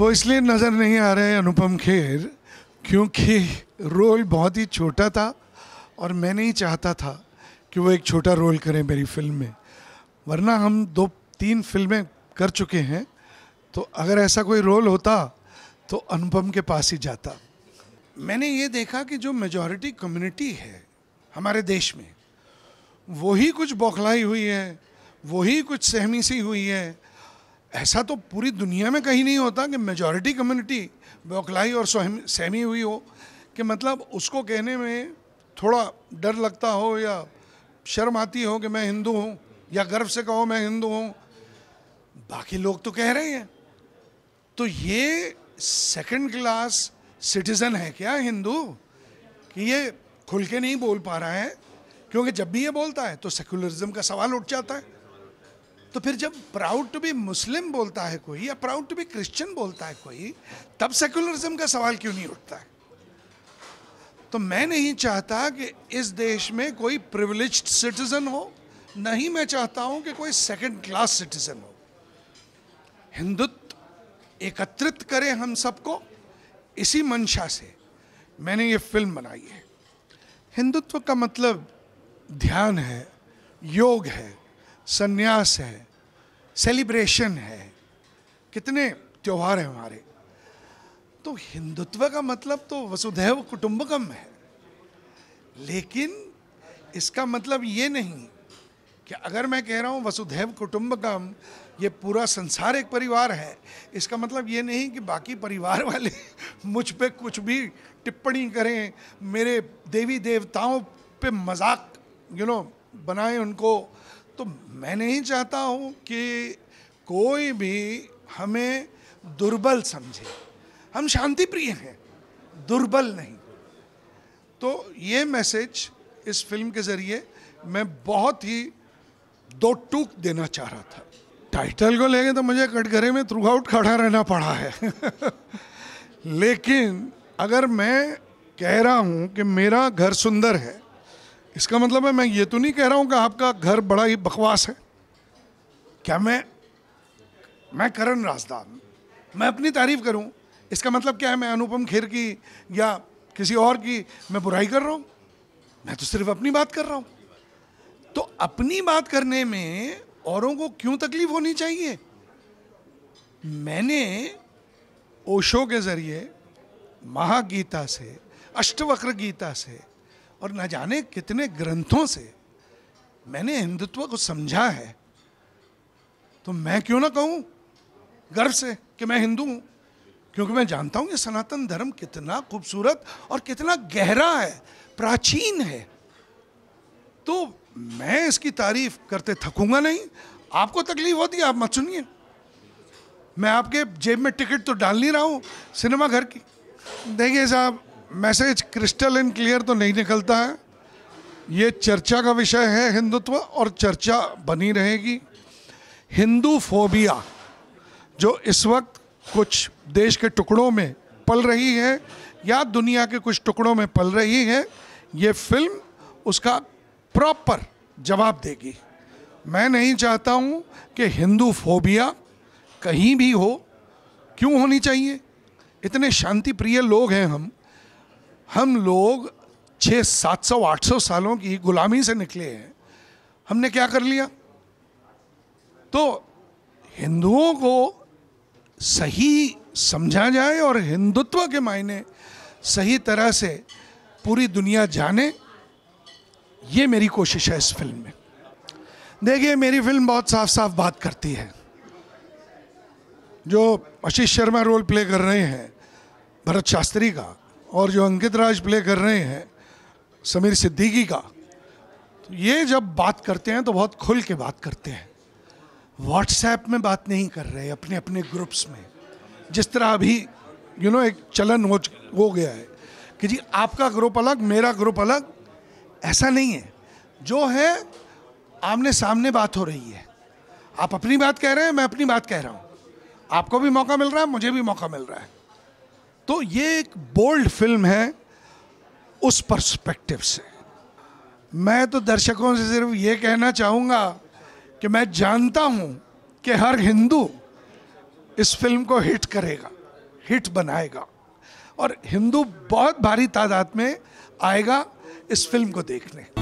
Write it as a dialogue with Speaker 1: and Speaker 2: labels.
Speaker 1: वो इसलिए नज़र नहीं आ रहे हैं अनुपम खेर क्योंकि रोल बहुत ही छोटा था और मैं नहीं चाहता था कि वो एक छोटा रोल करें मेरी फिल्म में वरना हम दो तीन फिल्में कर चुके हैं तो अगर ऐसा कोई रोल होता तो अनुपम के पास ही जाता मैंने ये देखा कि जो मेजॉरिटी कम्युनिटी है हमारे देश में वही कुछ बौखलाई हुई है वही कुछ सहमी सी हुई है ऐसा तो पूरी दुनिया में कहीं नहीं होता कि मेजॉरिटी कम्युनिटी बौखलाई और सहमी हुई हो कि मतलब उसको कहने में थोड़ा डर लगता हो या शर्म आती हो कि मैं हिंदू हूँ या गर्व से कहो मैं हिंदू हूँ बाकी लोग तो कह रहे हैं तो ये सेकंड क्लास सिटीज़न है क्या हिंदू कि ये खुल के नहीं बोल पा रहा है क्योंकि जब भी ये बोलता है तो सेकुलरिज्म का सवाल उठ जाता है तो फिर जब प्राउड टू बी मुस्लिम बोलता है कोई या प्राउड टू बी क्रिश्चियन बोलता है कोई तब सेकुलरिज्म का सवाल क्यों नहीं उठता है तो मैं नहीं चाहता कि इस देश में कोई प्रिविलेज सिटीज़न हो नहीं मैं चाहता हूं कि कोई सेकंड क्लास सिटीज़न हो हिंदुत्व एकत्रित करें हम सबको इसी मंशा से मैंने ये फिल्म बनाई है हिंदुत्व का मतलब ध्यान है योग है संन्यास है सेलिब्रेशन है कितने त्यौहार हैं हमारे तो हिंदुत्व का मतलब तो वसुधैव कुटुंबकम है लेकिन इसका मतलब ये नहीं कि अगर मैं कह रहा हूँ वसुधैव कुटुंबकम ये पूरा संसार एक परिवार है इसका मतलब ये नहीं कि बाकी परिवार वाले मुझ पे कुछ भी टिप्पणी करें मेरे देवी देवताओं पे मजाक यू नो बनाएं उनको तो मैं नहीं चाहता हूँ कि कोई भी हमें दुर्बल समझे हम शांति प्रिय हैं दुर्बल नहीं तो ये मैसेज इस फिल्म के ज़रिए मैं बहुत ही दो टूक देना चाह रहा था टाइटल को लेके तो मुझे कटघरे में थ्रू आउट खड़ा रहना पड़ा है लेकिन अगर मैं कह रहा हूँ कि मेरा घर सुंदर है इसका मतलब है मैं ये तो नहीं कह रहा हूँ कि आपका घर बड़ा ही बकवास है क्या मैं मैं करण राजदान मैं अपनी तारीफ करूं इसका मतलब क्या है मैं अनुपम खेर की या किसी और की मैं बुराई कर रहा हूं मैं तो सिर्फ अपनी बात कर रहा हूं तो अपनी बात करने में औरों को क्यों तकलीफ होनी चाहिए मैंने ओशो के जरिए महागीता से अष्टवक्र गीता से और न जाने कितने ग्रंथों से मैंने हिंदुत्व को समझा है तो मैं क्यों ना कहूं गर्व से कि मैं हिंदू हूं क्योंकि मैं जानता हूं ये सनातन धर्म कितना खूबसूरत और कितना गहरा है प्राचीन है तो मैं इसकी तारीफ करते थकूंगा नहीं आपको तकलीफ होती है आप मत सुनिए मैं आपके जेब में टिकट तो डाल नहीं रहा हूं सिनेमा घर की देखिए साहब मैसेज क्रिस्टल एंड क्लियर तो नहीं निकलता है ये चर्चा का विषय है हिंदुत्व और चर्चा बनी रहेगी हिंदू फोबिया जो इस वक्त कुछ देश के टुकड़ों में पल रही है या दुनिया के कुछ टुकड़ों में पल रही है ये फिल्म उसका प्रॉपर जवाब देगी मैं नहीं चाहता हूँ कि हिंदू फोबिया कहीं भी हो क्यों होनी चाहिए इतने शांति प्रिय लोग हैं हम हम लोग छः सात सौ आठ सौ सालों की गुलामी से निकले हैं हमने क्या कर लिया तो हिंदुओं को सही समझा जाए और हिंदुत्व के मायने सही तरह से पूरी दुनिया जाने ये मेरी कोशिश है इस फिल्म में देखिए मेरी फिल्म बहुत साफ साफ बात करती है जो आशीष शर्मा रोल प्ले कर रहे हैं भरत शास्त्री का और जो अंकित राज प्ले कर रहे हैं समीर सिद्दीकी का तो ये जब बात करते हैं तो बहुत खुल के बात करते हैं व्हाट्सएप में बात नहीं कर रहे अपने अपने ग्रुप्स में जिस तरह अभी यू you नो know, एक चलन हो हो गया है कि जी आपका ग्रुप अलग मेरा ग्रुप अलग ऐसा नहीं है जो है आमने सामने बात हो रही है आप अपनी बात कह रहे हैं मैं अपनी बात कह रहा हूँ आपको भी मौका मिल रहा है मुझे भी मौका मिल रहा है तो ये एक बोल्ड फिल्म है उस पर्सपेक्टिव से मैं तो दर्शकों से सिर्फ ये कहना चाहूँगा कि मैं जानता हूँ कि हर हिंदू इस फिल्म को हिट करेगा हिट बनाएगा और हिंदू बहुत भारी तादाद में आएगा इस फिल्म को देखने